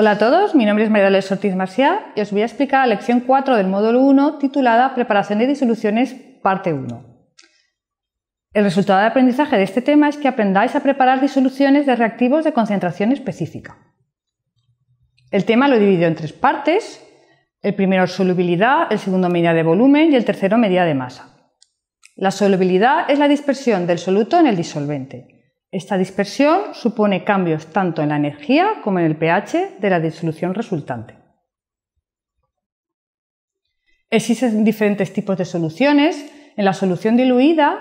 Hola a todos, mi nombre es María del Ortiz Marcial y os voy a explicar la lección 4 del módulo 1 titulada Preparación de disoluciones, parte 1. El resultado de aprendizaje de este tema es que aprendáis a preparar disoluciones de reactivos de concentración específica. El tema lo dividido en tres partes. El primero solubilidad, el segundo medida de volumen y el tercero medida de masa. La solubilidad es la dispersión del soluto en el disolvente. Esta dispersión supone cambios tanto en la energía como en el pH de la disolución resultante. Existen diferentes tipos de soluciones. En la solución diluida,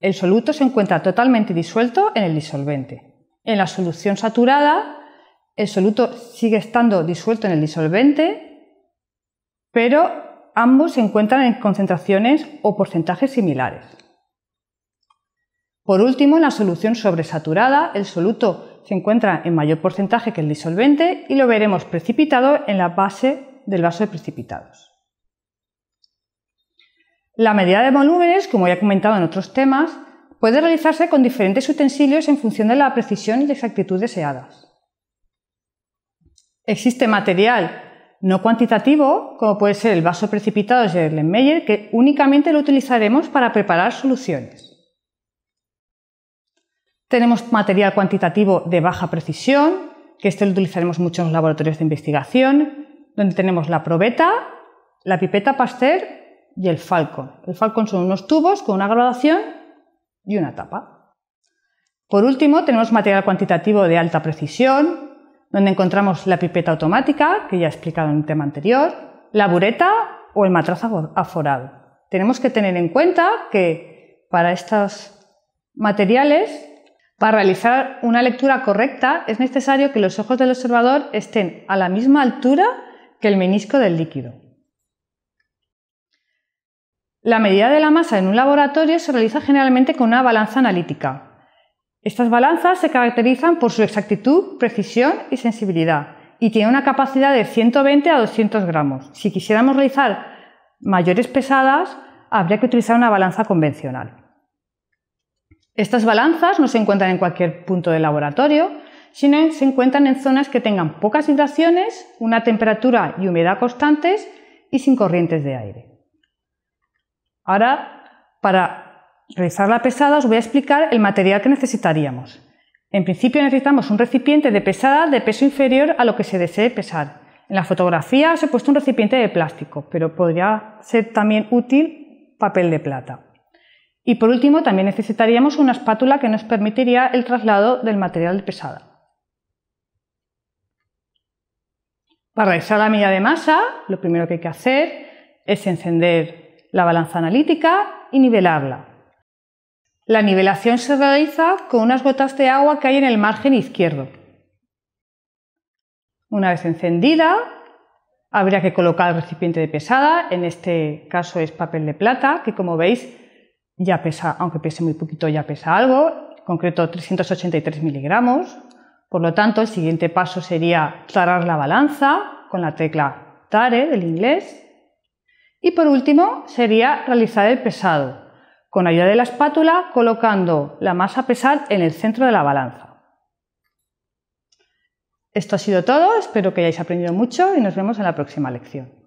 el soluto se encuentra totalmente disuelto en el disolvente. En la solución saturada, el soluto sigue estando disuelto en el disolvente, pero ambos se encuentran en concentraciones o porcentajes similares. Por último, en la solución sobresaturada, el soluto se encuentra en mayor porcentaje que el disolvente y lo veremos precipitado en la base del vaso de precipitados. La medida de volúmenes, como ya he comentado en otros temas, puede realizarse con diferentes utensilios en función de la precisión y exactitud deseadas. Existe material no cuantitativo, como puede ser el vaso precipitado de Erlenmeyer, que únicamente lo utilizaremos para preparar soluciones. Tenemos material cuantitativo de baja precisión, que este lo utilizaremos mucho en los laboratorios de investigación, donde tenemos la probeta, la pipeta Pasteur y el Falcon. El Falcon son unos tubos con una graduación y una tapa. Por último, tenemos material cuantitativo de alta precisión, donde encontramos la pipeta automática, que ya he explicado en un tema anterior, la bureta o el matraz aforado. Tenemos que tener en cuenta que para estos materiales para realizar una lectura correcta es necesario que los ojos del observador estén a la misma altura que el menisco del líquido. La medida de la masa en un laboratorio se realiza generalmente con una balanza analítica. Estas balanzas se caracterizan por su exactitud, precisión y sensibilidad y tienen una capacidad de 120 a 200 gramos. Si quisiéramos realizar mayores pesadas, habría que utilizar una balanza convencional. Estas balanzas no se encuentran en cualquier punto del laboratorio, sino se encuentran en zonas que tengan pocas vibraciones, una temperatura y humedad constantes y sin corrientes de aire. Ahora, para realizar la pesada, os voy a explicar el material que necesitaríamos. En principio necesitamos un recipiente de pesada de peso inferior a lo que se desee pesar. En la fotografía os he puesto un recipiente de plástico, pero podría ser también útil papel de plata. Y por último, también necesitaríamos una espátula que nos permitiría el traslado del material de pesada. Para realizar la medida de masa, lo primero que hay que hacer es encender la balanza analítica y nivelarla. La nivelación se realiza con unas gotas de agua que hay en el margen izquierdo. Una vez encendida, habría que colocar el recipiente de pesada, en este caso es papel de plata, que como veis ya pesa, aunque pese muy poquito, ya pesa algo, en concreto 383 miligramos. Por lo tanto, el siguiente paso sería tarar la balanza con la tecla tare del inglés. Y por último, sería realizar el pesado, con ayuda de la espátula colocando la masa pesada pesar en el centro de la balanza. Esto ha sido todo, espero que hayáis aprendido mucho y nos vemos en la próxima lección.